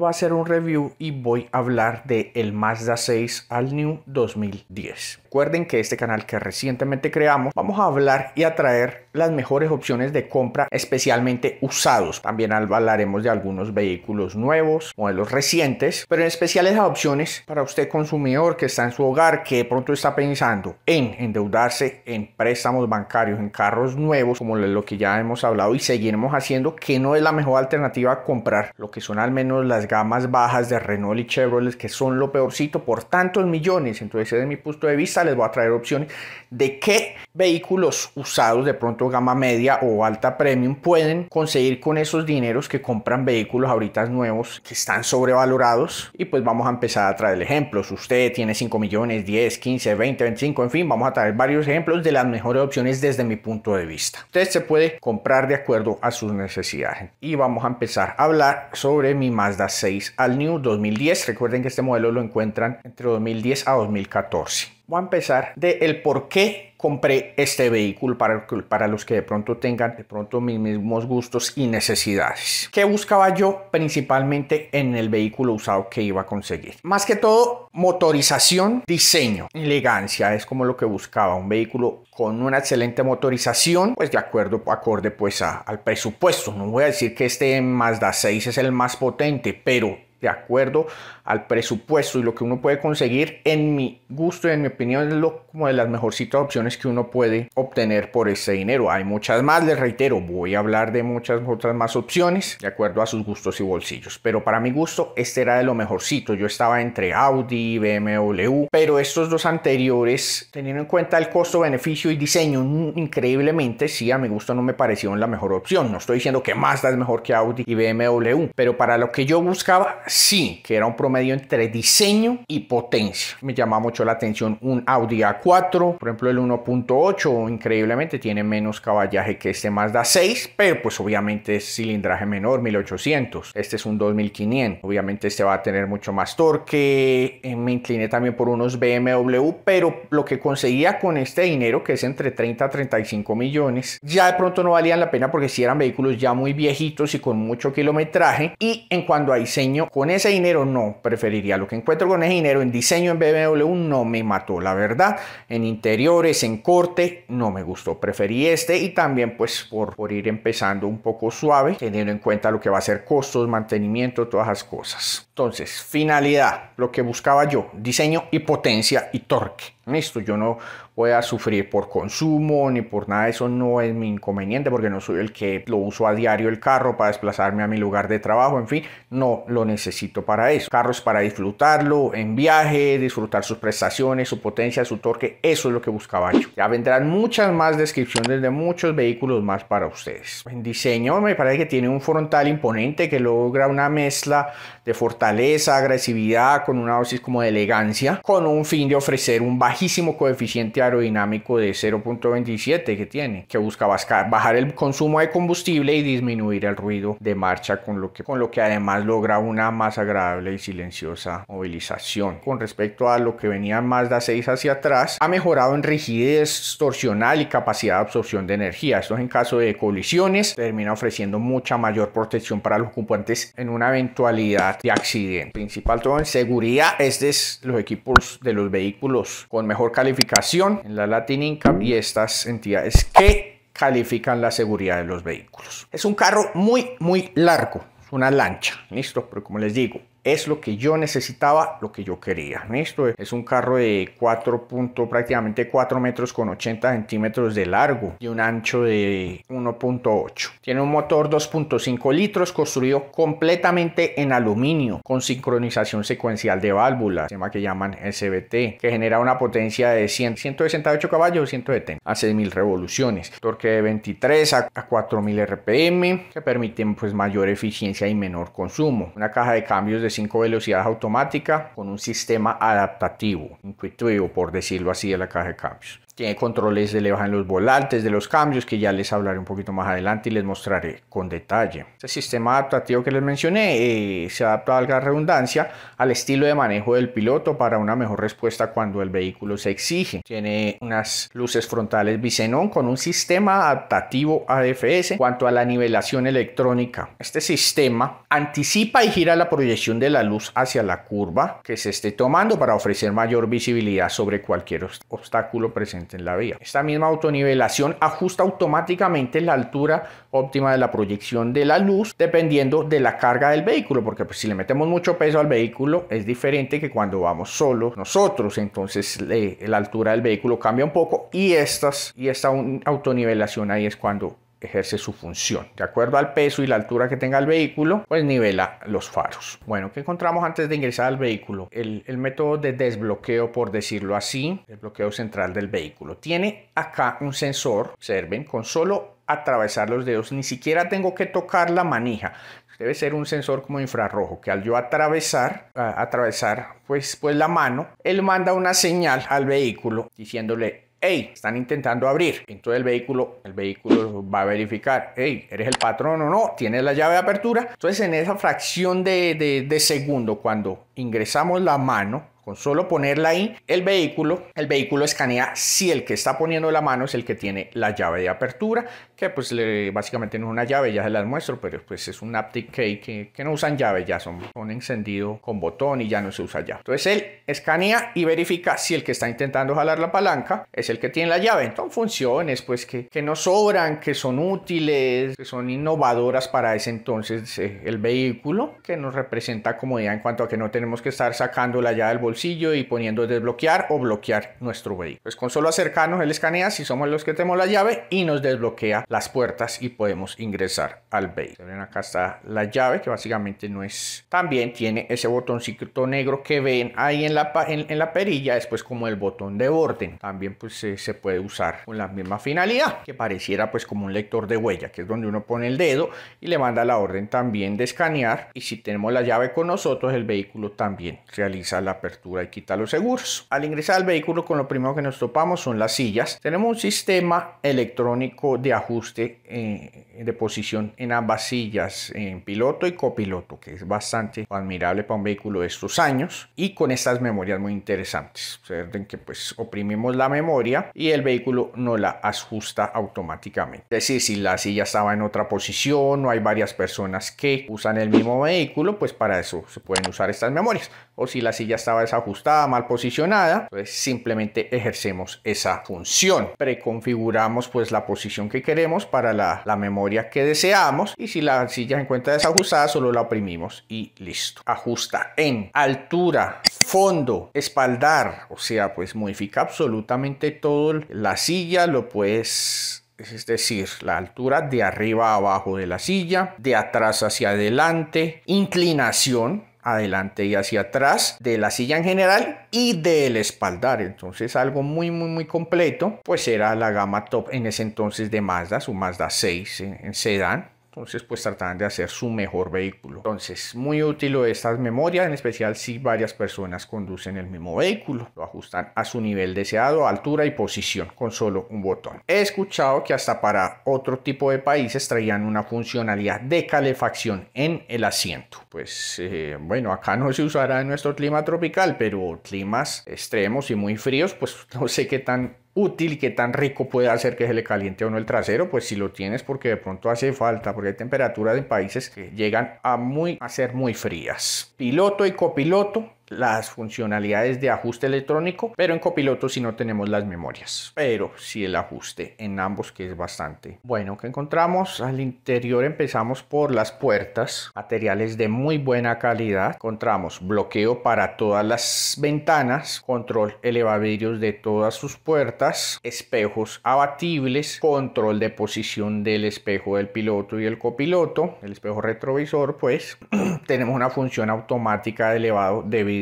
voy a hacer un review y voy a hablar de el Mazda 6 al New 2010. Recuerden que este canal que recientemente creamos, vamos a hablar y a traer las mejores opciones de compra, especialmente usados. También hablaremos de algunos vehículos nuevos, modelos recientes, pero en especial esas opciones para usted consumidor que está en su hogar, que de pronto está pensando en endeudarse en préstamos bancarios, en carros nuevos, como lo que ya hemos hablado y seguiremos haciendo, que no es la mejor alternativa a comprar lo que son al menos las gamas bajas de Renault y Chevrolet, que son lo peorcito por tantos millones. Entonces, desde mi punto de vista, les voy a traer opciones de qué vehículos usados de pronto gama media o alta premium pueden conseguir con esos dineros que compran vehículos ahorita nuevos que están sobrevalorados y pues vamos a empezar a traer ejemplos. Usted tiene 5 millones, 10, 15, 20, 25, en fin, vamos a traer varios ejemplos de las mejores opciones desde mi punto de vista. Usted se puede comprar de acuerdo a sus necesidades y vamos a empezar a hablar sobre mi Mazda 6 al New 2010. Recuerden que este modelo lo encuentran entre 2010 a 2014. Voy a empezar de el por qué compré este vehículo para, para los que de pronto tengan de pronto mis mismos gustos y necesidades. ¿Qué buscaba yo principalmente en el vehículo usado que iba a conseguir? Más que todo, motorización, diseño, elegancia, es como lo que buscaba, un vehículo con una excelente motorización, pues de acuerdo, acorde pues al presupuesto. No voy a decir que este Mazda 6 es el más potente, pero de acuerdo al presupuesto y lo que uno puede conseguir, en mi gusto y en mi opinión es lo, como de las mejorcitas opciones que uno puede obtener por ese dinero. Hay muchas más, les reitero, voy a hablar de muchas otras más opciones de acuerdo a sus gustos y bolsillos. Pero para mi gusto, este era de lo mejorcito. Yo estaba entre Audi y BMW, pero estos dos anteriores, teniendo en cuenta el costo-beneficio y diseño, increíblemente, sí, a mi gusto no me parecieron la mejor opción. No estoy diciendo que Mazda es mejor que Audi y BMW, pero para lo que yo buscaba, sí, que era un promedio entre diseño y potencia. Me llama mucho la atención un Audi A4, por ejemplo el 1.8, increíblemente tiene menos caballaje que este Mazda 6, pero pues obviamente es cilindraje menor, 1800. Este es un 2500, obviamente este va a tener mucho más torque. Eh, me incliné también por unos BMW, pero lo que conseguía con este dinero, que es entre 30 a 35 millones, ya de pronto no valían la pena porque si eran vehículos ya muy viejitos y con mucho kilometraje. Y en cuanto a diseño, con ese dinero no preferiría. Lo que encuentro con ese dinero en diseño en BMW no me mató, la verdad. En interiores, en corte, no me gustó. Preferí este y también pues por, por ir empezando un poco suave, teniendo en cuenta lo que va a ser costos, mantenimiento, todas las cosas. Entonces, finalidad, lo que buscaba yo, diseño y potencia y torque esto, yo no voy a sufrir por consumo ni por nada, eso no es mi inconveniente porque no soy el que lo uso a diario el carro para desplazarme a mi lugar de trabajo, en fin, no lo necesito para eso. Carros para disfrutarlo en viaje, disfrutar sus prestaciones, su potencia, su torque, eso es lo que buscaba yo. Ya vendrán muchas más descripciones de muchos vehículos más para ustedes. En diseño me parece que tiene un frontal imponente que logra una mezcla de fortaleza, agresividad, con una dosis como de elegancia, con un fin de ofrecer un bajito coeficiente aerodinámico de 0.27 que tiene, que busca bajar el consumo de combustible y disminuir el ruido de marcha, con lo que, con lo que además logra una más agradable y silenciosa movilización. Con respecto a lo que venía más de 6 hacia atrás, ha mejorado en rigidez torsional y capacidad de absorción de energía. Esto en caso de colisiones, termina ofreciendo mucha mayor protección para los ocupantes en una eventualidad de accidente. Principal todo en seguridad, este es los equipos de los vehículos con mejor calificación en la Latin Income y estas entidades que califican la seguridad de los vehículos. Es un carro muy, muy largo, es una lancha, listo, pero como les digo, es lo que yo necesitaba, lo que yo quería. esto es un carro de 4. prácticamente 4 metros con 80 centímetros de largo y un ancho de 1.8. Tiene un motor 2.5 litros construido completamente en aluminio con sincronización secuencial de válvulas, tema que llaman SBT, que genera una potencia de 168 caballos, 170 a 6000 revoluciones, torque de 23 a, a 4000 RPM, que permiten pues mayor eficiencia y menor consumo. Una caja de cambios de cinco 5 velocidades automática con un sistema adaptativo, intuitivo por decirlo así, de la caja de cambios. Tiene controles de le en los volantes, de los cambios, que ya les hablaré un poquito más adelante y les mostraré con detalle. Este sistema adaptativo que les mencioné eh, se adapta, a la redundancia, al estilo de manejo del piloto para una mejor respuesta cuando el vehículo se exige. Tiene unas luces frontales bisenón con un sistema adaptativo ADFS cuanto a la nivelación electrónica. Este sistema anticipa y gira la proyección de la luz hacia la curva que se esté tomando para ofrecer mayor visibilidad sobre cualquier obstáculo presente en la vía. Esta misma autonivelación ajusta automáticamente la altura óptima de la proyección de la luz dependiendo de la carga del vehículo, porque pues, si le metemos mucho peso al vehículo es diferente que cuando vamos solo nosotros, entonces la altura del vehículo cambia un poco y estas y esta autonivelación ahí es cuando ejerce su función. De acuerdo al peso y la altura que tenga el vehículo, pues nivela los faros. Bueno, ¿qué encontramos antes de ingresar al vehículo? El, método de desbloqueo, por decirlo así, el bloqueo central del vehículo. Tiene acá un sensor, observen, con solo atravesar los dedos, ni siquiera tengo que tocar la manija. Debe ser un sensor como infrarrojo que al yo atravesar, atravesar pues, pues la mano, él manda una señal al vehículo diciéndole hey, están intentando abrir. Entonces el vehículo, el vehículo va a verificar, hey, eres el patrón o no, tienes la llave de apertura. Entonces en esa fracción de, de, de segundo, cuando ingresamos la mano, con solo ponerla ahí, el vehículo, el vehículo escanea si el que está poniendo la mano es el que tiene la llave de apertura, que pues le, básicamente no es una llave, ya se las muestro, pero pues es un Aptic Key que, no usan llave, ya son, con encendido con botón y ya no se usa llave. Entonces él escanea y verifica si el que está intentando jalar la palanca es el que tiene la llave. Entonces funciones pues que, que no sobran, que son útiles, que son innovadoras para ese entonces eh, el vehículo, que nos representa comodidad en cuanto a que no tenemos que estar sacando la llave del botón y poniendo desbloquear o bloquear nuestro vehículo. Pues con solo acercarnos, él escanea si somos los que tenemos la llave y nos desbloquea las puertas y podemos ingresar al vehículo. acá está la llave que básicamente no es... También tiene ese botoncito negro que ven ahí en la, en, en la perilla, después como el botón de orden. También pues eh, se puede usar con la misma finalidad, que pareciera pues como un lector de huella, que es donde uno pone el dedo y le manda la orden también de escanear. Y si tenemos la llave con nosotros, el vehículo también realiza la apertura y quita los seguros. Al ingresar al vehículo con lo primero que nos topamos son las sillas. Tenemos un sistema electrónico de ajuste eh, de posición en ambas sillas, en piloto y copiloto, que es bastante admirable para un vehículo de estos años y con estas memorias muy interesantes. Observen que pues oprimimos la memoria y el vehículo no la ajusta automáticamente. Es decir, si la silla estaba en otra posición o hay varias personas que usan el mismo vehículo, pues para eso se pueden usar estas memorias o si la silla estaba desajustada, mal posicionada. pues simplemente ejercemos esa función. Preconfiguramos pues la posición que queremos para la, memoria que deseamos y si la silla se encuentra desajustada solo la oprimimos y listo. Ajusta en altura, fondo, espaldar, o sea pues modifica absolutamente todo la silla, lo puedes es decir, la altura de arriba a abajo de la silla, de atrás hacia adelante, inclinación, adelante y hacia atrás de la silla en general y del espaldar. Entonces algo muy muy muy completo pues era la gama top en ese entonces de Mazda, su Mazda 6 en, en sedán entonces, pues tratarán de hacer su mejor vehículo. Entonces, muy útil estas memorias, en especial si varias personas conducen el mismo vehículo. Lo ajustan a su nivel deseado, altura y posición con solo un botón. He escuchado que hasta para otro tipo de países traían una funcionalidad de calefacción en el asiento. Pues eh, bueno, acá no se usará en nuestro clima tropical, pero climas extremos y muy fríos, pues no sé qué tan útil y qué tan rico puede hacer que se le caliente o no el trasero, pues si lo tienes porque de pronto hace falta, porque hay temperaturas en países que llegan a, muy, a ser muy frías. Piloto y copiloto las funcionalidades de ajuste electrónico, pero en copiloto si no tenemos las memorias, pero si el ajuste en ambos que es bastante. Bueno, que encontramos? Al interior empezamos por las puertas, materiales de muy buena calidad, encontramos bloqueo para todas las ventanas, control elevavidrios de todas sus puertas, espejos abatibles, control de posición del espejo del piloto y el copiloto, el espejo retrovisor, pues tenemos una función automática de elevado debido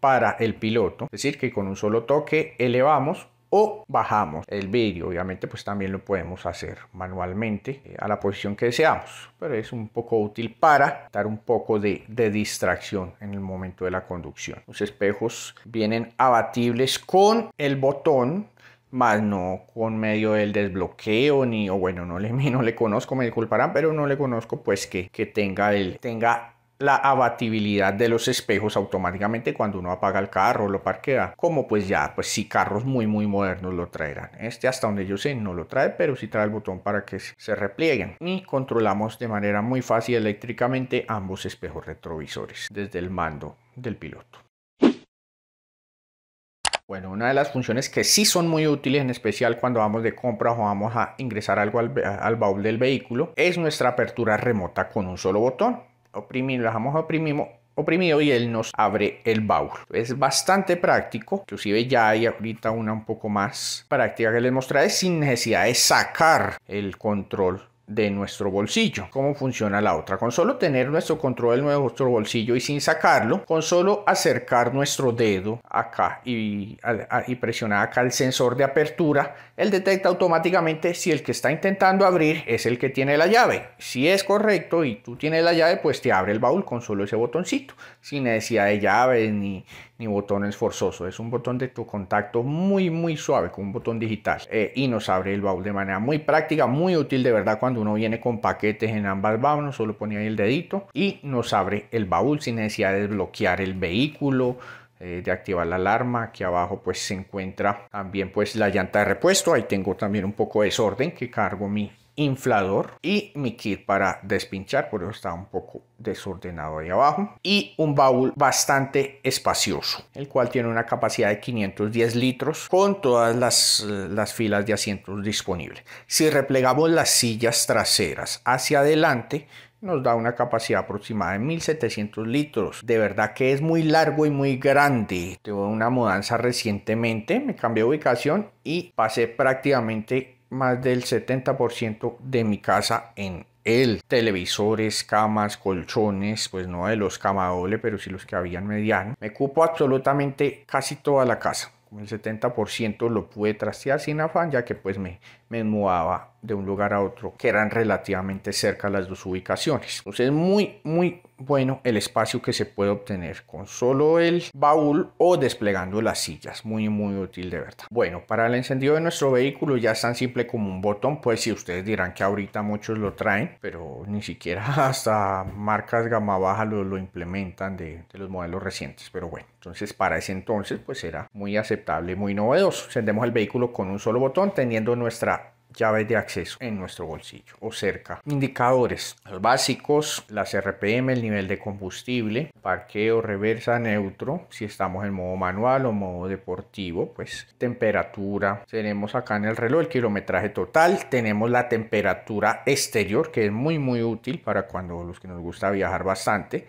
para el piloto, es decir, que con un solo toque elevamos o bajamos el vídeo Obviamente, pues también lo podemos hacer manualmente eh, a la posición que deseamos, pero es un poco útil para dar un poco de, distracción en el momento de la conducción. Los espejos vienen abatibles con el botón más no con medio del desbloqueo ni o bueno no le no le conozco me disculparán pero no le conozco pues que, que tenga el tenga la abatibilidad de los espejos automáticamente cuando uno apaga el carro o lo parquea como pues ya pues si carros muy muy modernos lo traerán este hasta donde yo sé no lo trae pero si trae el botón para que se replieguen y controlamos de manera muy fácil eléctricamente ambos espejos retrovisores desde el mando del piloto bueno, una de las funciones que sí son muy útiles, en especial cuando vamos de compra o vamos a ingresar algo al, al baúl del vehículo, es nuestra apertura remota con un solo botón oprimir, dejamos oprimimos oprimido y él nos abre el baúl. Es bastante práctico, inclusive ya hay ahorita una un poco más práctica que les mostraré sin necesidad de sacar el control de nuestro bolsillo. ¿Cómo funciona la otra? Con solo tener nuestro control en nuestro bolsillo y sin sacarlo, con solo acercar nuestro dedo acá y, y presionar acá el sensor de apertura, él detecta automáticamente si el que está intentando abrir es el que tiene la llave. Si es correcto y tú tienes la llave, pues te abre el baúl con solo ese botoncito sin necesidad de llaves ni, ni botones forzosos. Es un botón de tu contacto muy, muy suave, con un botón digital. Eh, y nos abre el baúl de manera muy práctica, muy útil de verdad cuando uno viene con paquetes en ambas manos. Solo ponía el dedito y nos abre el baúl sin necesidad de bloquear el vehículo. Eh, de activar la alarma aquí abajo pues se encuentra también pues la llanta de repuesto ahí tengo también un poco de desorden que cargo mi inflador y mi kit para despinchar, por eso está un poco desordenado ahí abajo. Y un baúl bastante espacioso, el cual tiene una capacidad de 510 litros con todas las, eh, las filas de asientos disponibles. Si replegamos las sillas traseras hacia adelante, nos da una capacidad aproximada de 1700 litros. De verdad que es muy largo y muy grande. Tuve una mudanza recientemente, me cambié de ubicación y pasé prácticamente más del 70% de mi casa en él. Televisores, camas, colchones, pues no de los cama doble, pero sí los que habían mediano. Me cupo absolutamente casi toda la casa. el 70% lo pude trastear sin afán, ya que pues me, me movaba de un lugar a otro que eran relativamente cerca las dos ubicaciones. Entonces es muy, muy bueno el espacio que se puede obtener con solo el baúl o desplegando las sillas. Muy, muy útil de verdad. Bueno, para el encendido de nuestro vehículo ya es tan simple como un botón. Pues si ustedes dirán que ahorita muchos lo traen, pero ni siquiera hasta marcas gama baja lo, lo implementan de, de los modelos recientes. Pero bueno, entonces para ese entonces pues era muy aceptable, muy novedoso. Encendemos el vehículo con un solo botón teniendo nuestra llaves de acceso en nuestro bolsillo o cerca. Indicadores, los básicos, las RPM, el nivel de combustible, parqueo, reversa, neutro, si estamos en modo manual o modo deportivo, pues temperatura. Tenemos acá en el reloj el kilometraje total, tenemos la temperatura exterior que es muy muy útil para cuando los que nos gusta viajar bastante.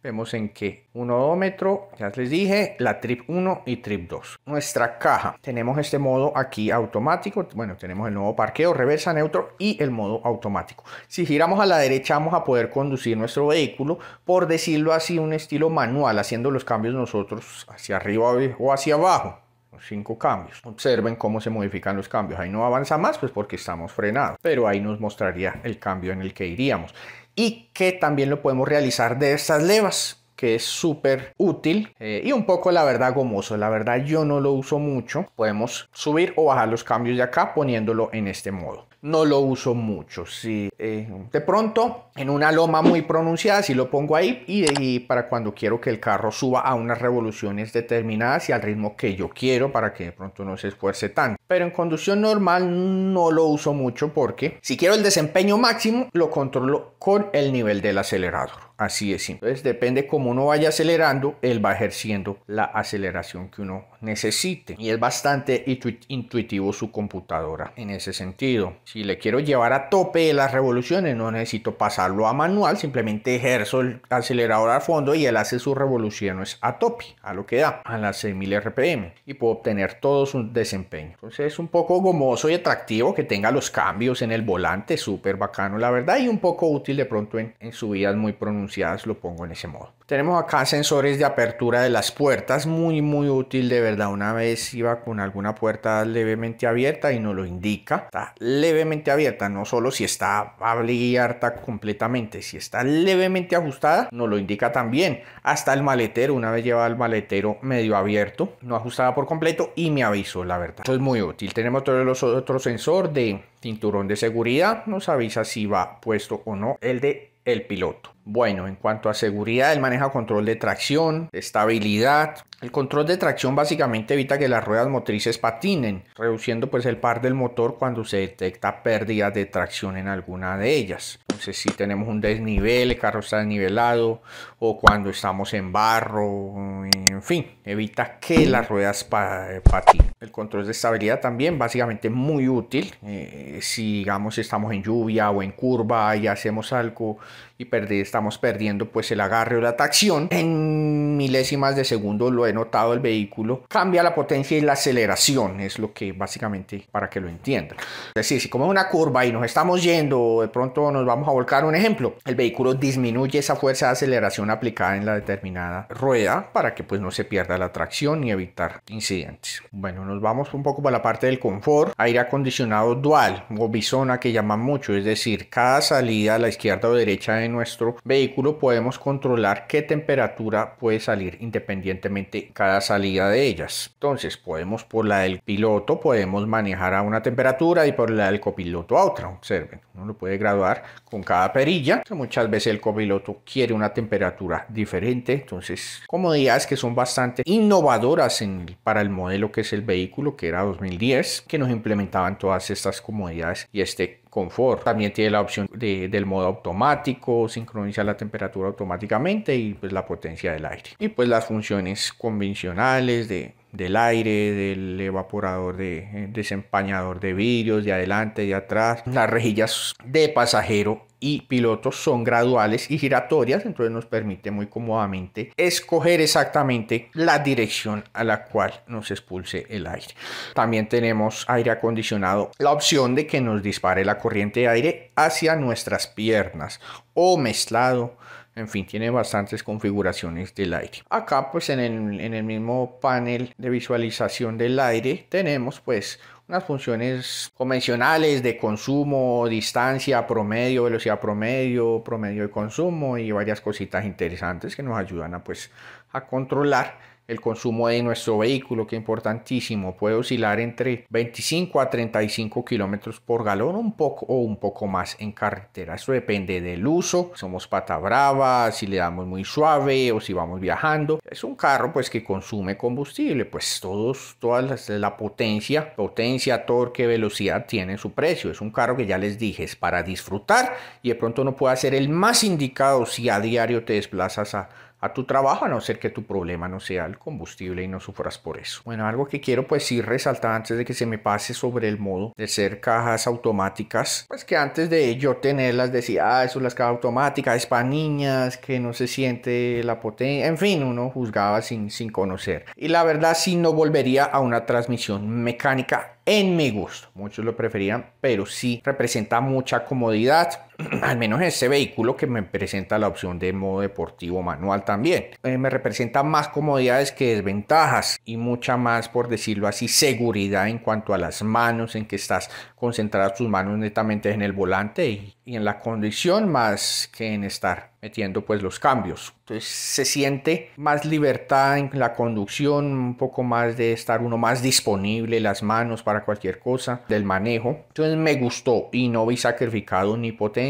Vemos en que un odómetro, ya les dije, la trip 1 y trip 2. Nuestra caja, tenemos este modo aquí automático, bueno, tenemos el nuevo parqueo, reversa, neutro y el modo automático. Si giramos a la derecha vamos a poder conducir nuestro vehículo, por decirlo así, un estilo manual, haciendo los cambios nosotros hacia arriba o hacia abajo los cinco cambios. Observen cómo se modifican los cambios. Ahí no avanza más, pues porque estamos frenados, pero ahí nos mostraría el cambio en el que iríamos y que también lo podemos realizar de estas levas que es súper útil eh, y un poco la verdad gomoso. La verdad yo no lo uso mucho. Podemos subir o bajar los cambios de acá poniéndolo en este modo. No lo uso mucho. Si eh, de pronto en una loma muy pronunciada, si lo pongo ahí y para cuando quiero que el carro suba a unas revoluciones determinadas y al ritmo que yo quiero para que de pronto no se esfuerce tanto. Pero en conducción normal no lo uso mucho porque si quiero el desempeño máximo lo controlo con el nivel del acelerador. Así es. Entonces depende cómo uno vaya acelerando, él va ejerciendo la aceleración que uno necesite. Y es bastante intuitivo su computadora en ese sentido. Si le quiero llevar a tope las revoluciones, no necesito pasarlo a manual, simplemente ejerzo el acelerador al fondo y él hace sus revoluciones a tope, a lo que da, a las 6000 RPM. Y puedo obtener todo su desempeño. Entonces es un poco gomoso y atractivo que tenga los cambios en el volante, súper bacano la verdad, y un poco útil de pronto en, en subidas muy pronunciadas lo pongo en ese modo. Tenemos acá sensores de apertura de las puertas, muy muy útil de verdad. Una vez iba con alguna puerta levemente abierta y no lo indica. Está levemente abierta, no solo si está abierta completamente, si está levemente ajustada, no lo indica también. Hasta el maletero, una vez lleva el maletero medio abierto, no ajustada por completo y me avisó la verdad. es muy útil. Tenemos todos los otros sensor de cinturón de seguridad, nos avisa si va puesto o no el de el piloto. Bueno, en cuanto a seguridad, él maneja control de tracción, estabilidad, el control de tracción básicamente evita que las ruedas motrices patinen, reduciendo pues el par del motor cuando se detecta pérdida de tracción en alguna de ellas. Entonces si tenemos un desnivel, el carro está desnivelado o cuando estamos en barro, en fin, evita que las ruedas eh, patinen. El control de estabilidad también básicamente muy útil eh, si digamos estamos en lluvia o en curva y hacemos algo y estamos perdiendo pues el agarre o la tracción en milésimas de segundo lo notado el vehículo, cambia la potencia y la aceleración, es lo que básicamente para que lo entiendan. Es decir, si como una curva y nos estamos yendo, de pronto nos vamos a volcar un ejemplo, el vehículo disminuye esa fuerza de aceleración aplicada en la determinada rueda para que pues no se pierda la tracción y evitar incidentes. Bueno, nos vamos un poco para la parte del confort, aire acondicionado dual o bisona que llaman mucho, es decir, cada salida a la izquierda o derecha de nuestro vehículo podemos controlar qué temperatura puede salir independientemente cada salida de ellas. Entonces podemos por la del piloto podemos manejar a una temperatura y por la del copiloto a otra. Observen, uno lo puede graduar con cada perilla. muchas veces el copiloto quiere una temperatura diferente. Entonces comodidades que son bastante innovadoras para el modelo que es el vehículo que era 2010 que nos implementaban todas estas comodidades y este confort. También tiene la opción de, del modo automático, sincronizar la temperatura automáticamente y pues la potencia del aire. Y pues las funciones convencionales de del aire, del evaporador de eh, desempañador de vidrios, de adelante, de atrás. Las rejillas de pasajero y pilotos son graduales y giratorias, entonces nos permite muy cómodamente escoger exactamente la dirección a la cual nos expulse el aire. También tenemos aire acondicionado, la opción de que nos dispare la corriente de aire hacia nuestras piernas o mezclado en fin, tiene bastantes configuraciones del aire. Acá pues en el, mismo panel de visualización del aire tenemos pues unas funciones convencionales de consumo, distancia, promedio, velocidad promedio, promedio de consumo y varias cositas interesantes que nos ayudan a pues a controlar el consumo de nuestro vehículo, que es importantísimo, puede oscilar entre 25 a 35 kilómetros por galón, un poco o un poco más en carretera. Eso depende del uso, somos pata brava, si le damos muy suave o si vamos viajando. Es un carro pues que consume combustible, pues todos, todas la potencia, potencia, torque, velocidad tiene su precio. Es un carro que ya les dije, es para disfrutar y de pronto no puede ser el más indicado si a diario te desplazas a a tu trabajo, a no ser que tu problema no sea el combustible y no sufras por eso. Bueno, algo que quiero pues ir resaltar antes de que se me pase sobre el modo de ser cajas automáticas, pues que antes de yo tenerlas decía, ah, eso las cajas automáticas, es para niñas, que no se siente la potencia, en fin, uno juzgaba sin, sin conocer. Y la verdad sí no volvería a una transmisión mecánica en mi gusto, muchos lo preferían, pero sí representa mucha comodidad, al menos ese vehículo que me presenta la opción de modo deportivo manual también. Eh, me representa más comodidades que desventajas y mucha más, por decirlo así, seguridad en cuanto a las manos, en que estás concentradas tus manos netamente en el volante y, y en la condición más que en estar metiendo pues los cambios. Entonces se siente más libertad en la conducción, un poco más de estar uno más disponible, las manos para cualquier cosa, del manejo. Entonces me gustó y no vi sacrificado ni potencia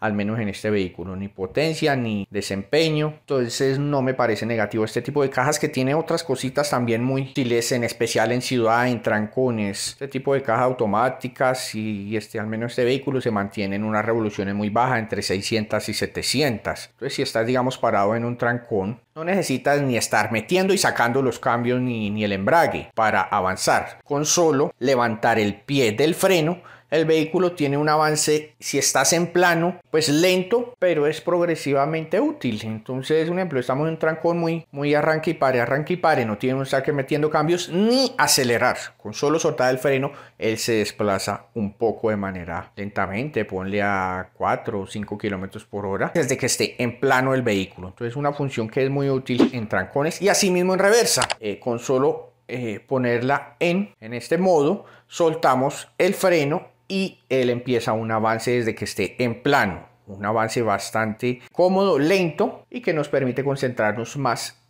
al menos en este vehículo, ni potencia ni desempeño. Entonces no me parece negativo este tipo de cajas que tiene otras cositas también muy útiles, en especial en ciudad, en trancones. Este tipo de cajas automáticas y este, al menos este vehículo se mantiene en unas revoluciones muy bajas, entre 600 y 700. Entonces si estás, digamos, parado en un trancón, no necesitas ni estar metiendo y sacando los cambios ni, ni el embrague para avanzar. Con solo levantar el pie del freno, el vehículo tiene un avance, si estás en plano, pues lento, pero es progresivamente útil. Entonces, un ejemplo, estamos en un trancón muy, muy arranque y pare, arranque y pare, no tiene un saque metiendo cambios ni acelerar. Con solo soltar el freno, él se desplaza un poco de manera lentamente, ponle a 4 o 5 kilómetros por hora, desde que esté en plano el vehículo. Entonces, una función que es muy útil en trancones y asimismo en reversa, eh, con solo eh, ponerla en, en este modo, soltamos el freno y él empieza un avance desde que esté en plano, un avance bastante cómodo, lento y que nos permite concentrarnos más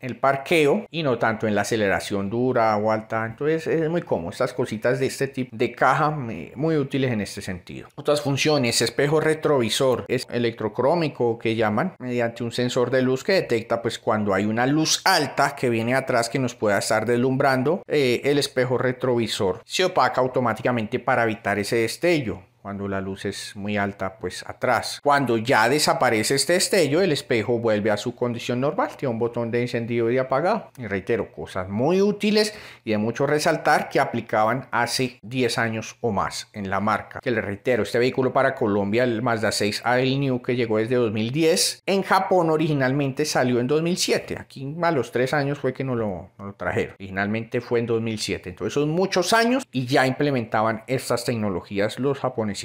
el parqueo y no tanto en la aceleración dura o alta. Entonces es muy cómodo. Estas cositas de este tipo de caja eh, muy útiles en este sentido. Otras funciones, espejo retrovisor, es electrocrómico que llaman, mediante un sensor de luz que detecta pues cuando hay una luz alta que viene atrás que nos pueda estar deslumbrando, eh, el espejo retrovisor se opaca automáticamente para evitar ese destello. Cuando la luz es muy alta, pues atrás. Cuando ya desaparece este destello, el espejo vuelve a su condición normal. Tiene un botón de encendido y apagado. Y reitero, cosas muy útiles y de mucho resaltar que aplicaban hace 10 años o más en la marca. Que le reitero, este vehículo para Colombia, el Mazda 6 AL New que llegó desde 2010. En Japón originalmente salió en 2007. Aquí a los 3 años fue que no lo, no lo trajeron. Originalmente fue en 2007. Entonces son muchos años y ya implementaban estas tecnologías los japoneses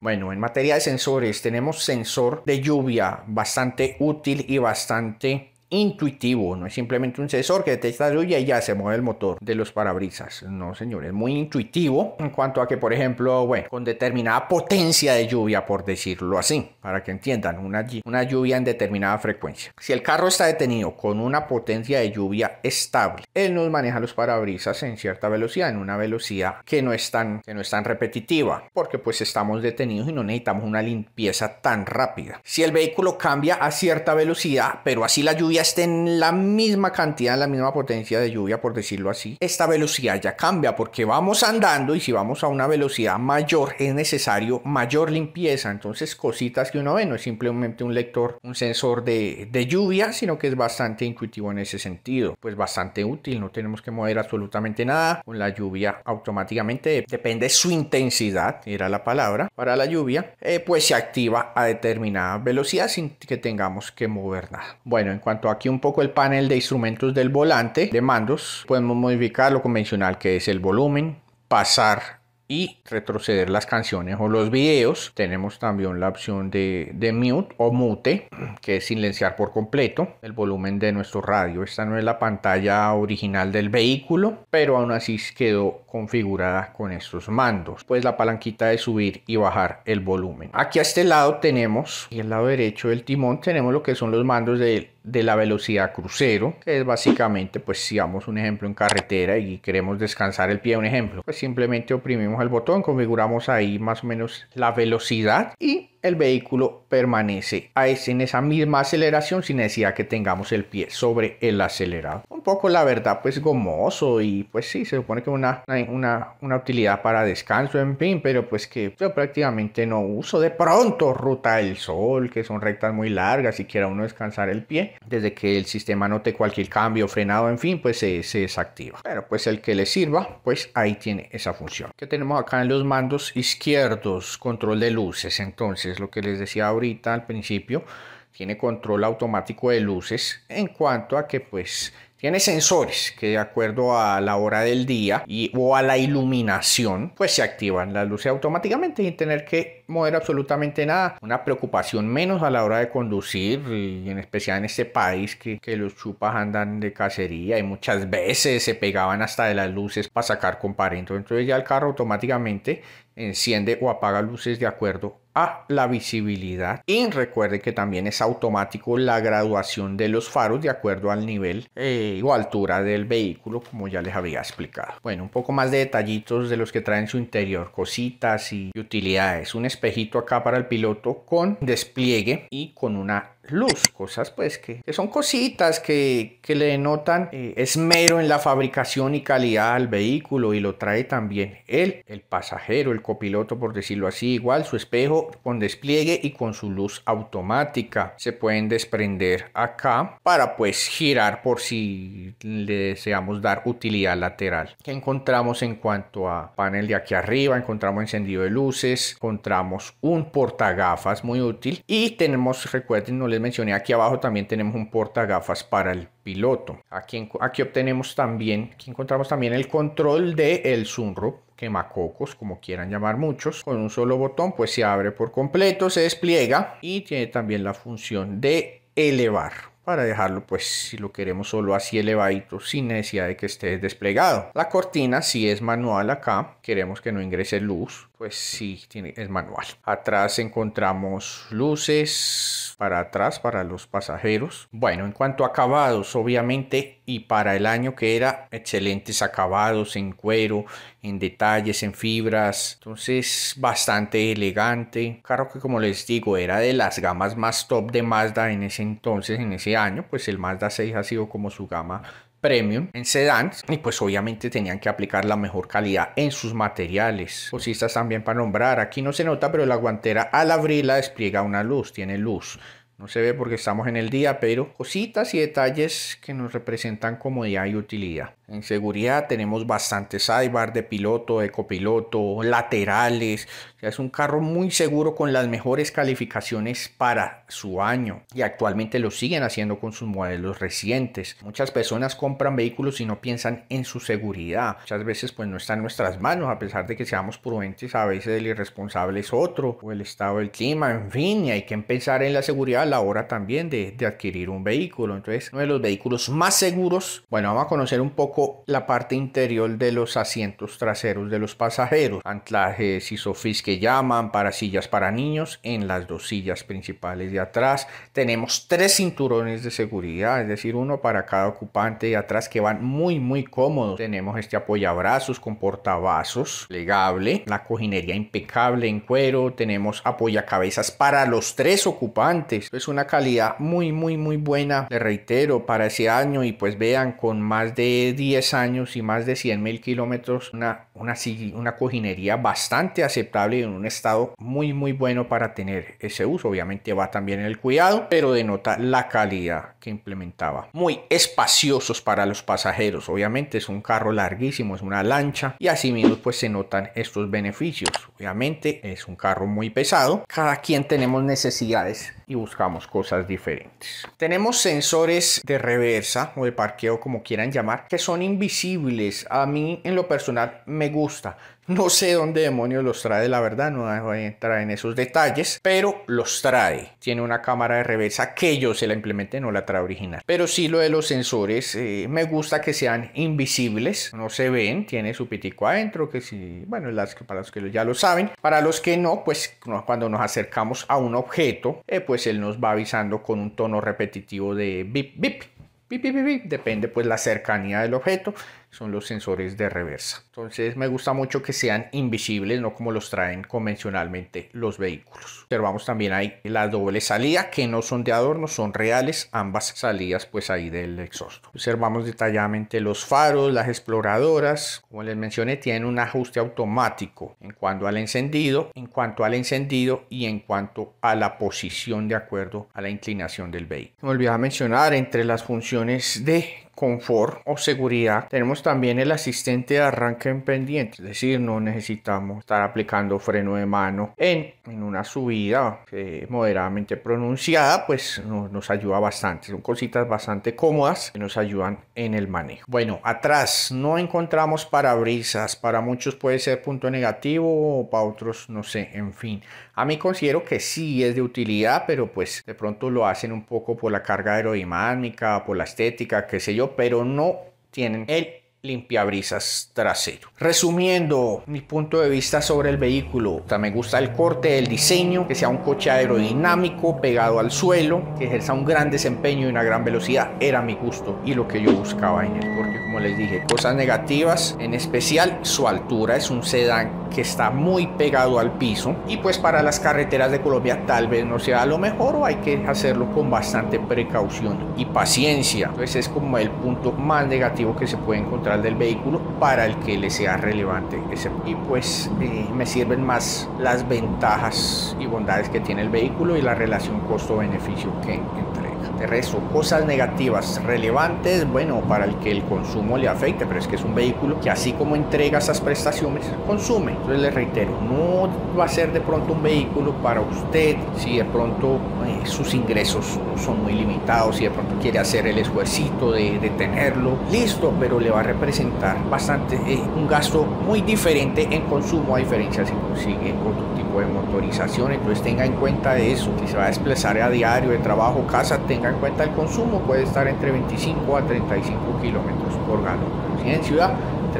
bueno, en materia de sensores tenemos sensor de lluvia bastante útil y bastante intuitivo, no es simplemente un sensor que detecta lluvia y ya se mueve el motor de los parabrisas. No, señor, es muy intuitivo en cuanto a que, por ejemplo, bueno, con determinada potencia de lluvia, por decirlo así, para que entiendan, una, una lluvia en determinada frecuencia. Si el carro está detenido con una potencia de lluvia estable, él nos maneja los parabrisas en cierta velocidad, en una velocidad que no es tan, que no es tan repetitiva, porque pues estamos detenidos y no necesitamos una limpieza tan rápida. Si el vehículo cambia a cierta velocidad, pero así la lluvia estén la misma cantidad, en la misma potencia de lluvia, por decirlo así, esta velocidad ya cambia porque vamos andando y si vamos a una velocidad mayor es necesario mayor limpieza. Entonces cositas que uno ve no es simplemente un lector, un sensor de, de lluvia, sino que es bastante intuitivo en ese sentido. Pues bastante útil, no tenemos que mover absolutamente nada. Con la lluvia automáticamente depende su intensidad, era la palabra, para la lluvia, eh, pues se activa a determinada velocidad sin que tengamos que mover nada. Bueno, en cuanto a Aquí un poco el panel de instrumentos del volante, de mandos. Podemos modificar lo convencional que es el volumen, pasar y retroceder las canciones o los videos. Tenemos también la opción de, de, mute o mute, que es silenciar por completo el volumen de nuestro radio. Esta no es la pantalla original del vehículo, pero aún así quedó configurada con estos mandos. Pues la palanquita de subir y bajar el volumen. Aquí a este lado tenemos, y el lado derecho del timón, tenemos lo que son los mandos del de la velocidad crucero, que es básicamente, pues si un ejemplo en carretera y queremos descansar el pie, un ejemplo, pues simplemente oprimimos el botón, configuramos ahí más o menos la velocidad y el vehículo permanece en esa misma aceleración sin necesidad que tengamos el pie sobre el acelerado. Un poco la verdad pues gomoso y pues sí, se supone que una, una, utilidad para descanso, en fin, pero pues que yo prácticamente no uso. De pronto ruta el sol, que son rectas muy largas y quiera uno descansar el pie, desde que el sistema note cualquier cambio, frenado, en fin, pues se, se desactiva. Pero pues el que le sirva, pues ahí tiene esa función. que tenemos acá en los mandos izquierdos? Control de luces, entonces es lo que les decía ahorita al principio, tiene control automático de luces en cuanto a que pues tiene sensores que de acuerdo a la hora del día y, o a la iluminación, pues se activan las luces automáticamente sin tener que mover absolutamente nada. Una preocupación menos a la hora de conducir, en especial en este país que, los chupas andan de cacería y muchas veces se pegaban hasta de las luces para sacar comparendo. Entonces ya el carro automáticamente enciende o apaga luces de acuerdo a la visibilidad y recuerde que también es automático la graduación de los faros de acuerdo al nivel eh, o altura del vehículo como ya les había explicado bueno un poco más de detallitos de los que traen su interior cositas y utilidades un espejito acá para el piloto con despliegue y con una luz, cosas pues que, son cositas que, que le denotan eh, esmero en la fabricación y calidad al vehículo y lo trae también él, el pasajero, el copiloto por decirlo así, igual su espejo con despliegue y con su luz automática. Se pueden desprender acá para pues girar por si le deseamos dar utilidad lateral. ¿Qué encontramos en cuanto a panel de aquí arriba? Encontramos encendido de luces, encontramos un portagafas muy útil y tenemos, recuerden, no les mencioné aquí abajo también tenemos un porta gafas para el piloto. Aquí, obtenemos también, aquí encontramos también el control del el sunroof quemacocos, como quieran llamar muchos, con un solo botón pues se abre por completo, se despliega y tiene también la función de elevar para dejarlo pues si lo queremos solo así elevadito sin necesidad de que esté desplegado. La cortina si es manual acá, queremos que no ingrese luz, pues sí tiene, es manual. Atrás encontramos luces para atrás para los pasajeros. Bueno, en cuanto a acabados, obviamente y para el año que era excelentes acabados en cuero, en detalles, en fibras. Entonces bastante elegante. Claro que como les digo era de las gamas más top de Mazda en ese entonces, en ese año. Pues el Mazda 6 ha sido como su gama premium en sedans y pues obviamente tenían que aplicar la mejor calidad en sus materiales. Cosistas también para nombrar, aquí no se nota pero la guantera al abrirla despliega una luz, tiene luz. No se ve porque estamos en el día, pero cositas y detalles que nos representan comodidad y utilidad. En seguridad tenemos bastantes sidebar de piloto, de copiloto, laterales. es un carro muy seguro con las mejores calificaciones para su año. Y actualmente lo siguen haciendo con sus modelos recientes. Muchas personas compran vehículos y no piensan en su seguridad. Muchas veces pues no está en nuestras manos, a pesar de que seamos prudentes, a veces el irresponsable es otro, o el estado del clima, en fin, hay que pensar en la seguridad la hora también de, adquirir un vehículo. Entonces, uno de los vehículos más seguros. Bueno, vamos a conocer un poco la parte interior de los asientos traseros de los pasajeros. Anclajes y sofís que llaman para sillas para niños en las dos sillas principales de atrás. Tenemos tres cinturones de seguridad, es decir, uno para cada ocupante de atrás que van muy, muy cómodos. Tenemos este apoyabrazos con portavasos plegable, la cojinería impecable en cuero. Tenemos apoyacabezas para los tres ocupantes es una calidad muy muy muy buena le reitero para ese año y pues vean con más de 10 años y más de 100 mil kilómetros una, una, una cojinería bastante aceptable y en un estado muy muy bueno para tener ese uso obviamente va también en el cuidado pero denota la calidad que implementaba muy espaciosos para los pasajeros obviamente es un carro larguísimo es una lancha y así mismo pues se notan estos beneficios obviamente es un carro muy pesado cada quien tenemos necesidades y buscamos cosas diferentes. Tenemos sensores de reversa o de parqueo, como quieran llamar, que son invisibles. A mí, en lo personal, me gusta. No sé dónde demonios los trae, la verdad, no voy a entrar en esos detalles, pero los trae. Tiene una cámara de reversa que yo se la implementé, no la trae original. Pero sí lo de los sensores, eh, me gusta que sean invisibles, no se ven, tiene su pitico adentro, que sí, bueno, para los que ya lo saben. Para los que no, pues cuando nos acercamos a un objeto, eh, pues él nos va avisando con un tono repetitivo de bip, bip, bip, bip, bip, depende pues la cercanía del objeto son los sensores de reversa. Entonces me gusta mucho que sean invisibles, no como los traen convencionalmente los vehículos. Observamos también ahí la doble salida, que no son de adorno, son reales ambas salidas pues ahí del exhausto. Observamos detalladamente los faros, las exploradoras, como les mencioné, tienen un ajuste automático en cuanto al encendido, en cuanto al encendido y en cuanto a la posición de acuerdo a la inclinación del vehículo. Me olvidaba mencionar entre las funciones de confort o seguridad, tenemos también el asistente de arranque en pendiente, es decir, no necesitamos estar aplicando freno de mano en, en una subida eh, moderadamente pronunciada, pues nos ayuda bastante. Son cositas bastante cómodas que nos ayudan en el manejo. Bueno, atrás no encontramos parabrisas, para muchos puede ser punto negativo o para otros no sé, en fin. A mí considero que sí es de utilidad, pero pues de pronto lo hacen un poco por la carga aerodinámica, por la estética, qué sé yo, pero no tienen el limpiabrisas trasero. Resumiendo mi punto de vista sobre el vehículo, me gusta el corte, el diseño, que sea un coche aerodinámico, pegado al suelo, que ejerza un gran desempeño y una gran velocidad. Era mi gusto y lo que yo buscaba en él, porque como les dije, cosas negativas, en especial su altura, es un sedán que está muy pegado al piso y pues para las carreteras de Colombia tal vez no sea lo mejor o hay que hacerlo con bastante precaución y paciencia. Entonces es como el punto más negativo que se puede encontrar del vehículo para el que le sea relevante. Ese, y pues eh, me sirven más las ventajas y bondades que tiene el vehículo y la relación costo-beneficio que entra. De resto, cosas negativas relevantes, bueno, para el que el consumo le afecte, pero es que es un vehículo que así como entrega esas prestaciones, consume. Entonces le reitero, no va a ser de pronto un vehículo para usted si de pronto eh, sus ingresos son muy limitados, si de pronto quiere hacer el esfuercito de, tenerlo, listo, pero le va a representar bastante, eh, un gasto muy diferente en consumo a diferencia si consigue otro tipo de motorización. Entonces tenga en cuenta eso, si se va a desplazar a diario de trabajo, casa, tenga en cuenta el consumo, puede estar entre 25 a 35 kilómetros por galón. en ciudad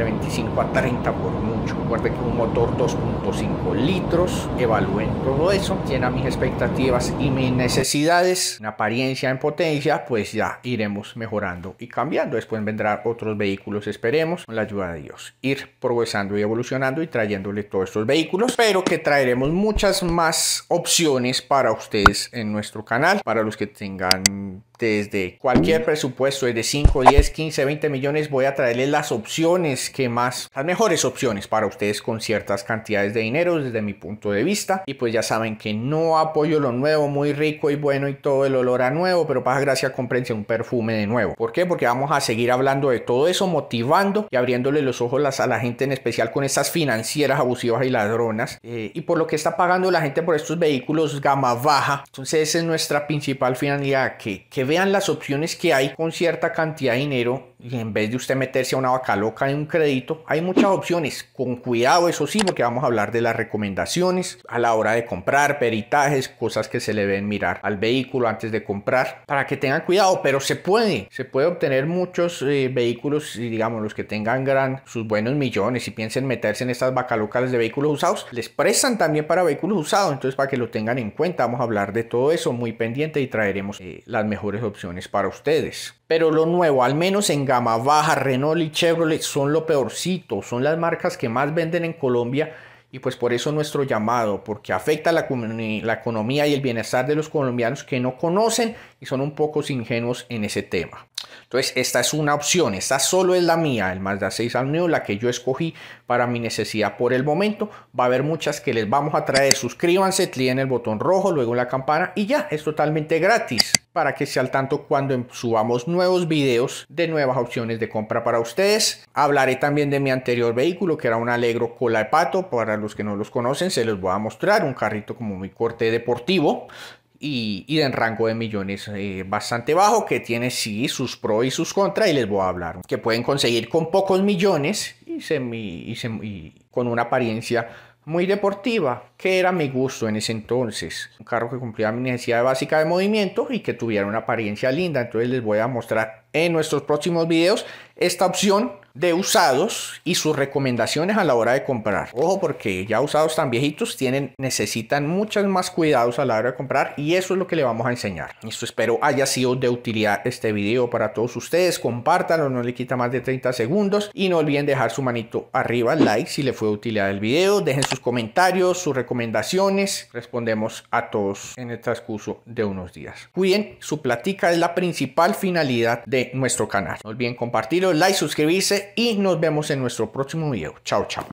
25 a 30 por mucho. Recuerde que un motor 2.5 litros, evalúen todo eso, llena mis expectativas y mis necesidades, en apariencia, en potencia, pues ya iremos mejorando y cambiando. Después vendrán otros vehículos, esperemos, con la ayuda de Dios, ir progresando y evolucionando y trayéndole todos estos vehículos, pero que traeremos muchas más opciones para ustedes en nuestro canal, para los que tengan desde cualquier presupuesto, desde 5, 10, 15, 20 millones, voy a traerles las opciones que más, las mejores opciones para ustedes con ciertas cantidades de dinero desde mi punto de vista. Y pues ya saben que no apoyo lo nuevo, muy rico y bueno y todo el olor a nuevo, pero para gracia comprense un perfume de nuevo. ¿Por qué? Porque vamos a seguir hablando de todo eso, motivando y abriéndole los ojos a la gente, en especial con estas financieras abusivas y ladronas, eh, y por lo que está pagando la gente por estos vehículos gama baja. Entonces esa es nuestra principal finalidad, que, que vean las opciones que hay con cierta cantidad de dinero y en vez de usted meterse a una vaca loca en un crédito, hay muchas opciones. Con cuidado, eso sí, porque vamos a hablar de las recomendaciones a la hora de comprar, peritajes, cosas que se le deben mirar al vehículo antes de comprar, para que tengan cuidado, pero se puede, se puede obtener muchos eh, vehículos, digamos, los que tengan gran, sus buenos millones y piensen meterse en estas vacas locales de vehículos usados, les prestan también para vehículos usados, entonces para que lo tengan en cuenta, vamos a hablar de todo eso muy pendiente y traeremos eh, las mejores opciones para ustedes. Pero lo nuevo, al menos en gama baja, Renault y Chevrolet son lo peorcito, son las marcas que más venden en Colombia y pues por eso nuestro llamado, porque afecta la, la economía y el bienestar de los colombianos que no conocen y son un poco ingenuos en ese tema. Entonces, esta es una opción, esta solo es la mía, el Mazda 6 al la que yo escogí para mi necesidad por el momento. Va a haber muchas que les vamos a traer. Suscríbanse, cliquen el botón rojo, luego la campana y ya, es totalmente gratis para que sea al tanto cuando em, subamos nuevos videos de nuevas opciones de compra para ustedes. Hablaré también de mi anterior vehículo, que era un Alegro Cola de Pato. Para los que no los conocen, se los voy a mostrar. Un carrito como muy corte deportivo y, en rango de millones eh, bastante bajo que tiene sí sus pros y sus contras y les voy a hablar que pueden conseguir con pocos millones y, y con una apariencia muy deportiva, que era mi gusto en ese entonces. Un carro que cumplía mi necesidad básica de movimiento y que tuviera una apariencia linda. Entonces les voy a mostrar en nuestros próximos videos esta opción de usados y sus recomendaciones a la hora de comprar. Ojo porque ya usados tan viejitos tienen, necesitan muchos más cuidados a la hora de comprar y eso es lo que le vamos a enseñar. esto espero haya sido de utilidad este video para todos ustedes. Compártanlo, no le quita más de 30 segundos y no olviden dejar su manito arriba, like si le fue de utilidad el video. Dejen sus comentarios, sus recomendaciones. Respondemos a todos en el transcurso de unos días. Cuiden, su platica es la principal finalidad de nuestro canal. No olviden compartirlo, like, suscribirse y nos vemos en nuestro próximo video. Chao, chao.